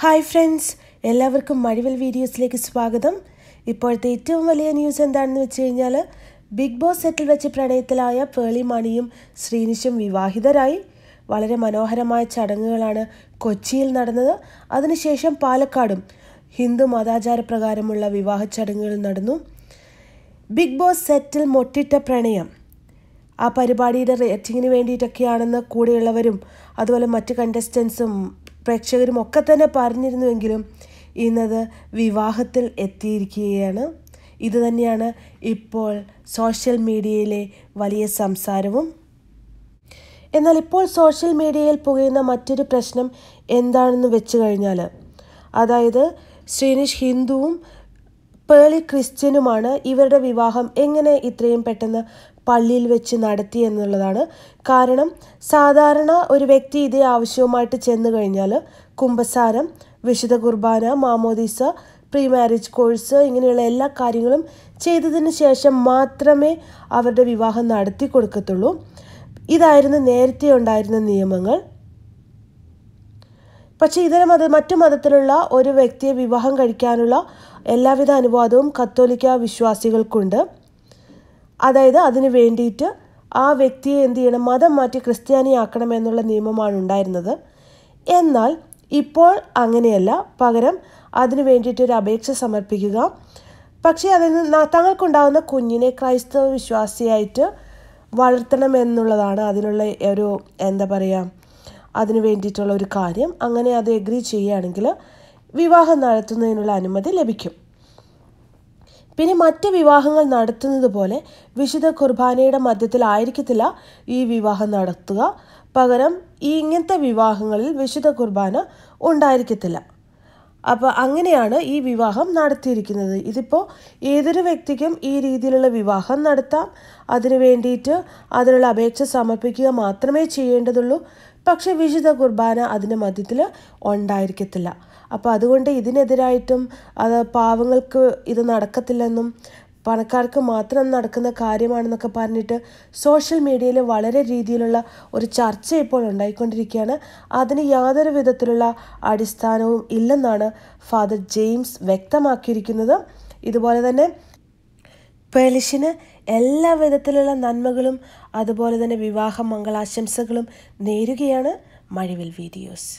hi friends എല്ലാവർക്കും മഴവൽ വീഡിയോസിലേക്ക് സ്വാഗതം ഇപ്പോഴത്തെ ഏറ്റവും വലിയ ന്യൂസ് എന്താണെന്ന് വെച്ച് കഴിഞ്ഞാൽ ബിഗ് ബോസ് സെറ്റിൽ വെച്ച് പ്രണയത്തിലായ പേളി മണിയും ശ്രീനിഷും വിവാഹിതരായി വളരെ മനോഹരമായ ചടങ്ങുകളാണ് കൊച്ചിയിൽ നടന്നത് അതിനുശേഷം പാലക്കാടും ഹിന്ദു മതാചാര പ്രകാരമുള്ള വിവാഹ ചടങ്ങുകൾ നടന്നു ബിഗ് ബോസ് സെറ്റിൽ മൊട്ടിട്ട പ്രണയം ആ പരിപാടിയുടെ റേറ്റിങ്ങിന് വേണ്ടിയിട്ടൊക്കെയാണെന്ന് കൂടെയുള്ളവരും അതുപോലെ മറ്റ് കണ്ടസ്റ്റൻസും പ്രേക്ഷകരും ഒക്കെ തന്നെ പറഞ്ഞിരുന്നുവെങ്കിലും ഇന്നത് വിവാഹത്തിൽ എത്തിയിരിക്കുകയാണ് ഇത് തന്നെയാണ് ഇപ്പോൾ സോഷ്യൽ മീഡിയയിലെ വലിയ സംസാരവും എന്നാൽ ഇപ്പോൾ സോഷ്യൽ മീഡിയയിൽ പുകയുന്ന മറ്റൊരു പ്രശ്നം എന്താണെന്ന് വെച്ച് കഴിഞ്ഞാൽ അതായത് ശ്രീനിഷ് ഹിന്ദുവും പേളി ക്രിസ്ത്യനുമാണ് ഇവരുടെ വിവാഹം എങ്ങനെ ഇത്രയും പെട്ടെന്ന് പള്ളിയിൽ വെച്ച് നടത്തി എന്നുള്ളതാണ് കാരണം സാധാരണ ഒരു വ്യക്തി ഇതേ ആവശ്യവുമായിട്ട് ചെന്നു കഴിഞ്ഞാൽ കുംഭസാരം വിശുദ്ധ കുർബാന മാമോദീസ പ്രീ മാരേജ് കോഴ്സ് ഇങ്ങനെയുള്ള എല്ലാ കാര്യങ്ങളും ചെയ്തതിന് ശേഷം മാത്രമേ അവരുടെ വിവാഹം നടത്തി കൊടുക്കത്തുള്ളൂ ഇതായിരുന്നു നേരത്തെ ഉണ്ടായിരുന്ന നിയമങ്ങൾ പക്ഷേ ഇതര മത മറ്റു മതത്തിലുള്ള ഒരു വ്യക്തിയെ വിവാഹം കഴിക്കാനുള്ള എല്ലാവിധ അനുവാദവും കത്തോലിക്ക വിശ്വാസികൾക്കുണ്ട് അതായത് അതിന് വേണ്ടിയിട്ട് ആ വ്യക്തിയെ എന്ത് ചെയ്യണം മതം മാറ്റി ക്രിസ്ത്യാനിയാക്കണമെന്നുള്ള നിയമമാണ് ഉണ്ടായിരുന്നത് എന്നാൽ ഇപ്പോൾ അങ്ങനെയല്ല പകരം അതിനു വേണ്ടിയിട്ട് ഒരു അപേക്ഷ സമർപ്പിക്കുക പക്ഷേ അതിന് തങ്ങൾക്കുണ്ടാകുന്ന കുഞ്ഞിനെ ക്രൈസ്തവ വിശ്വാസിയായിട്ട് വളർത്തണം എന്നുള്ളതാണ് അതിനുള്ള ഒരു എന്താ പറയുക അതിനു വേണ്ടിയിട്ടുള്ള ഒരു കാര്യം അങ്ങനെ അത് എഗ്രി ചെയ്യുകയാണെങ്കിൽ വിവാഹം നടത്തുന്നതിനുള്ള അനുമതി ലഭിക്കും പിന്നെ മറ്റ് വിവാഹങ്ങൾ നടത്തുന്നത് പോലെ വിശുദ്ധ കുർബാനയുടെ മധ്യത്തിലായിരിക്കത്തില്ല ഈ വിവാഹം നടത്തുക പകരം ഈ ഇങ്ങനത്തെ വിവാഹങ്ങളിൽ വിശുദ്ധ കുർബാന ഉണ്ടായിരിക്കത്തില്ല അപ്പോൾ അങ്ങനെയാണ് ഈ വിവാഹം നടത്തിയിരിക്കുന്നത് ഇതിപ്പോൾ ഏതൊരു വ്യക്തിക്കും ഈ രീതിയിലുള്ള വിവാഹം നടത്താം അതിനു വേണ്ടിയിട്ട് അതിനുള്ള അപേക്ഷ സമർപ്പിക്കുക മാത്രമേ ചെയ്യേണ്ടതുള്ളൂ പക്ഷേ വിശുദ്ധ കുർബാന അതിൻ്റെ മധ്യത്തിൽ ഉണ്ടായിരിക്കത്തില്ല അപ്പോൾ അതുകൊണ്ട് ഇതിനെതിരായിട്ടും അത് പാവങ്ങൾക്ക് ഇത് നടക്കത്തില്ലെന്നും പണക്കാർക്ക് മാത്രം നടക്കുന്ന കാര്യമാണെന്നൊക്കെ പറഞ്ഞിട്ട് സോഷ്യൽ മീഡിയയിൽ വളരെ രീതിയിലുള്ള ഒരു ചർച്ച ഇപ്പോൾ ഉണ്ടായിക്കൊണ്ടിരിക്കുകയാണ് അതിന് യാതൊരു വിധത്തിലുള്ള അടിസ്ഥാനവും ഇല്ലെന്നാണ് ഫാദർ ജെയിംസ് വ്യക്തമാക്കിയിരിക്കുന്നത് ഇതുപോലെ തന്നെ പെലിഷിന് എല്ലാ വിധത്തിലുള്ള നന്മകളും അതുപോലെ തന്നെ വിവാഹ മംഗളാശംസകളും നേരുകയാണ് മഴവിൽ വീഡിയോസ്